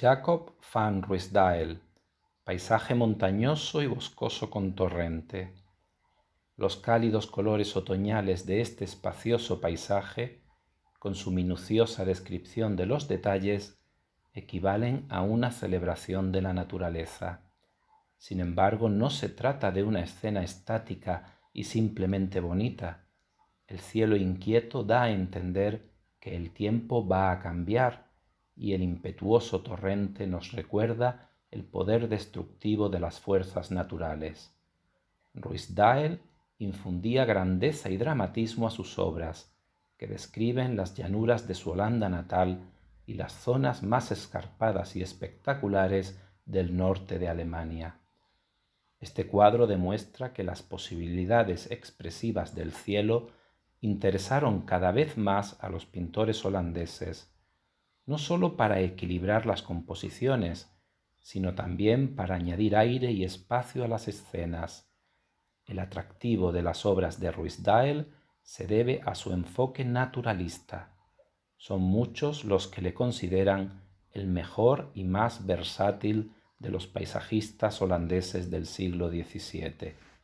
Jacob van Ruisdael, Paisaje montañoso y boscoso con torrente. Los cálidos colores otoñales de este espacioso paisaje, con su minuciosa descripción de los detalles, equivalen a una celebración de la naturaleza. Sin embargo, no se trata de una escena estática y simplemente bonita. El cielo inquieto da a entender que el tiempo va a cambiar y el impetuoso torrente nos recuerda el poder destructivo de las fuerzas naturales. Ruisdael infundía grandeza y dramatismo a sus obras, que describen las llanuras de su Holanda natal y las zonas más escarpadas y espectaculares del norte de Alemania. Este cuadro demuestra que las posibilidades expresivas del cielo interesaron cada vez más a los pintores holandeses no sólo para equilibrar las composiciones, sino también para añadir aire y espacio a las escenas. El atractivo de las obras de Ruiz se debe a su enfoque naturalista. Son muchos los que le consideran el mejor y más versátil de los paisajistas holandeses del siglo XVII.